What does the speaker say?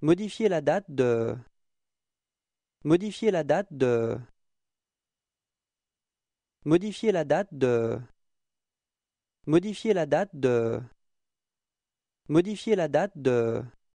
Modifier la date de. Modifier la date de. Modifier la date de. Modifier la date de. Modifier la date de.